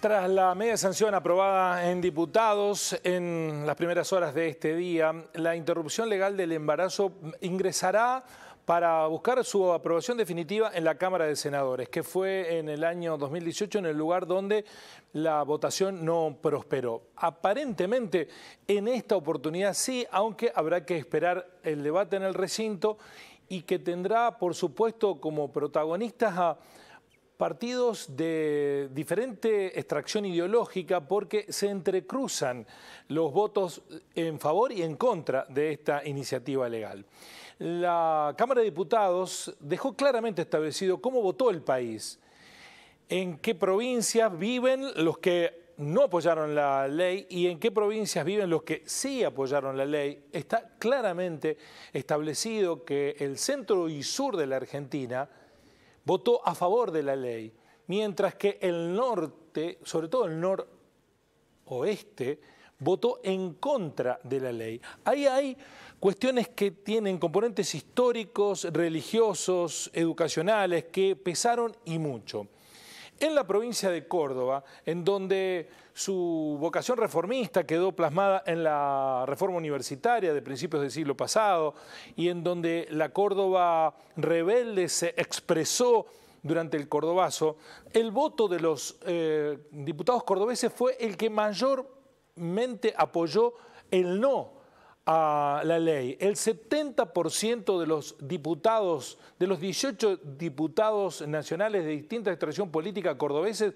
Tras la media sanción aprobada en diputados en las primeras horas de este día, la interrupción legal del embarazo ingresará para buscar su aprobación definitiva en la Cámara de Senadores, que fue en el año 2018 en el lugar donde la votación no prosperó. Aparentemente, en esta oportunidad sí, aunque habrá que esperar el debate en el recinto y que tendrá, por supuesto, como protagonistas a partidos de diferente extracción ideológica porque se entrecruzan los votos en favor y en contra de esta iniciativa legal. La Cámara de Diputados dejó claramente establecido cómo votó el país, en qué provincias viven los que no apoyaron la ley y en qué provincias viven los que sí apoyaron la ley. Está claramente establecido que el centro y sur de la Argentina votó a favor de la ley, mientras que el norte, sobre todo el noroeste, votó en contra de la ley. Ahí hay cuestiones que tienen componentes históricos, religiosos, educacionales, que pesaron y mucho en la provincia de Córdoba, en donde su vocación reformista quedó plasmada en la reforma universitaria de principios del siglo pasado y en donde la Córdoba rebelde se expresó durante el cordobazo, el voto de los eh, diputados cordobeses fue el que mayormente apoyó el no a la ley. El 70% de los diputados, de los 18 diputados nacionales de distinta extracción política cordobeses,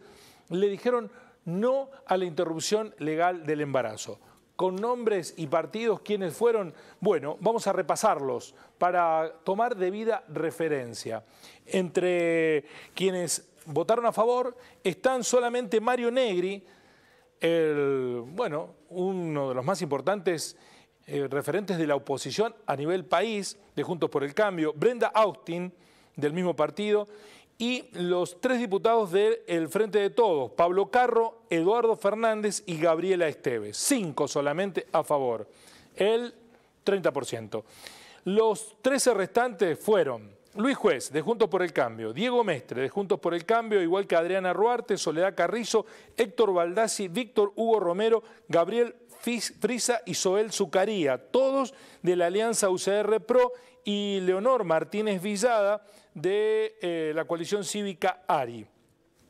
le dijeron no a la interrupción legal del embarazo. Con nombres y partidos, quienes fueron? Bueno, vamos a repasarlos para tomar debida referencia. Entre quienes votaron a favor están solamente Mario Negri, el, bueno, uno de los más importantes eh, referentes de la oposición a nivel país, de Juntos por el Cambio, Brenda Austin, del mismo partido, y los tres diputados del Frente de Todos, Pablo Carro, Eduardo Fernández y Gabriela Esteves. Cinco solamente a favor, el 30%. Los 13 restantes fueron Luis Juez, de Juntos por el Cambio, Diego Mestre, de Juntos por el Cambio, igual que Adriana Ruarte, Soledad Carrizo, Héctor Baldassi, Víctor Hugo Romero, Gabriel Frisa y Zucaría, todos de la Alianza UCR PRO y Leonor Martínez Villada de eh, la coalición cívica ARI.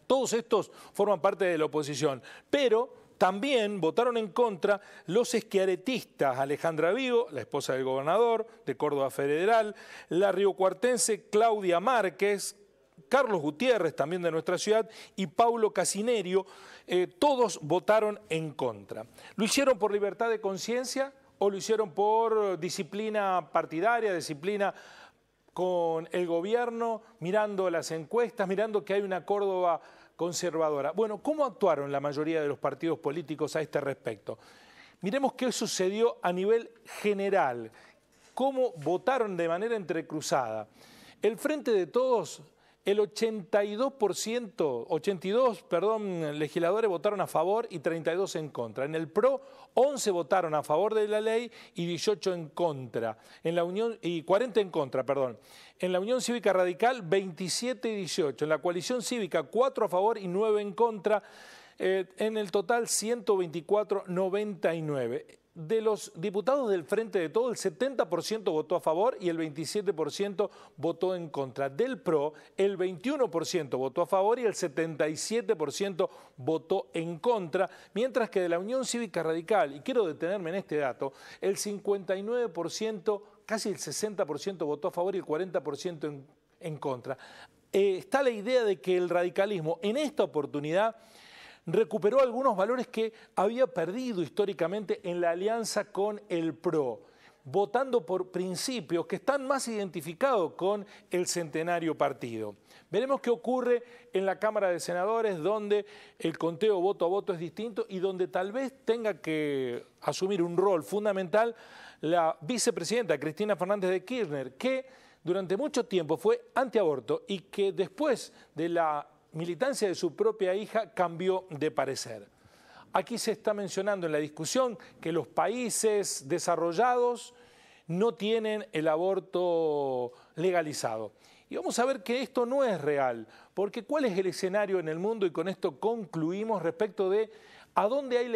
Todos estos forman parte de la oposición, pero también votaron en contra los esquiaretistas Alejandra Vigo, la esposa del gobernador de Córdoba Federal, la riocuartense Claudia Márquez, Carlos Gutiérrez, también de nuestra ciudad, y Paulo Casinerio, eh, todos votaron en contra. ¿Lo hicieron por libertad de conciencia o lo hicieron por disciplina partidaria, disciplina con el gobierno, mirando las encuestas, mirando que hay una Córdoba conservadora? Bueno, ¿cómo actuaron la mayoría de los partidos políticos a este respecto? Miremos qué sucedió a nivel general, cómo votaron de manera entrecruzada. El Frente de Todos el 82%, 82, perdón, legisladores votaron a favor y 32 en contra. En el PRO, 11 votaron a favor de la ley y 18 en contra. En la Unión y 40 en contra, perdón. En la Unión Cívica Radical, 27 y 18. En la coalición cívica, 4 a favor y 9 en contra. Eh, en el total, 124-99 de los diputados del Frente de Todo, el 70% votó a favor y el 27% votó en contra. Del PRO, el 21% votó a favor y el 77% votó en contra, mientras que de la Unión Cívica Radical, y quiero detenerme en este dato, el 59%, casi el 60% votó a favor y el 40% en, contra. Eh, está la idea de que el radicalismo en esta oportunidad recuperó algunos valores que había perdido históricamente en la alianza con el PRO, votando por principios que están más identificados con el centenario partido. Veremos qué ocurre en la Cámara de Senadores, donde el conteo voto a voto es distinto y donde tal vez tenga que asumir un rol fundamental la vicepresidenta Cristina Fernández de Kirchner, que durante mucho tiempo fue antiaborto y que después de la militancia de su propia hija cambió de parecer. Aquí se está mencionando en la discusión que los países desarrollados no tienen el aborto legalizado. Y vamos a ver que esto no es real, porque cuál es el escenario en el mundo y con esto concluimos respecto de a dónde hay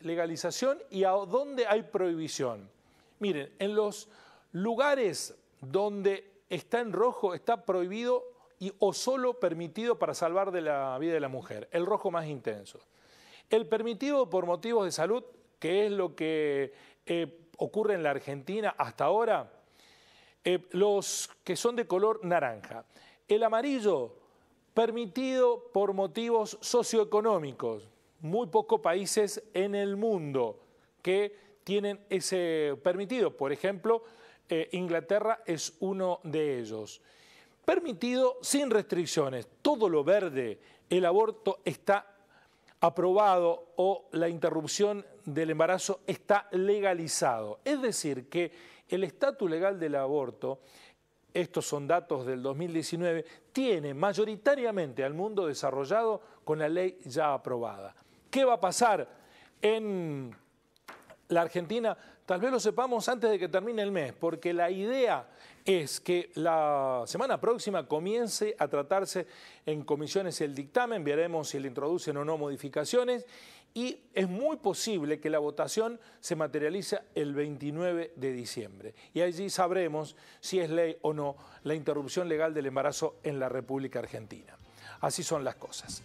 legalización y a dónde hay prohibición. Miren, en los lugares donde está en rojo está prohibido o solo permitido para salvar de la vida de la mujer, el rojo más intenso. El permitido por motivos de salud, que es lo que eh, ocurre en la Argentina hasta ahora, eh, los que son de color naranja. El amarillo, permitido por motivos socioeconómicos. Muy pocos países en el mundo que tienen ese permitido. Por ejemplo, eh, Inglaterra es uno de ellos permitido sin restricciones. Todo lo verde, el aborto está aprobado o la interrupción del embarazo está legalizado. Es decir, que el estatus legal del aborto, estos son datos del 2019, tiene mayoritariamente al mundo desarrollado con la ley ya aprobada. ¿Qué va a pasar en la Argentina, tal vez lo sepamos antes de que termine el mes, porque la idea es que la semana próxima comience a tratarse en comisiones el dictamen, veremos si le introducen o no modificaciones y es muy posible que la votación se materialice el 29 de diciembre. Y allí sabremos si es ley o no la interrupción legal del embarazo en la República Argentina. Así son las cosas.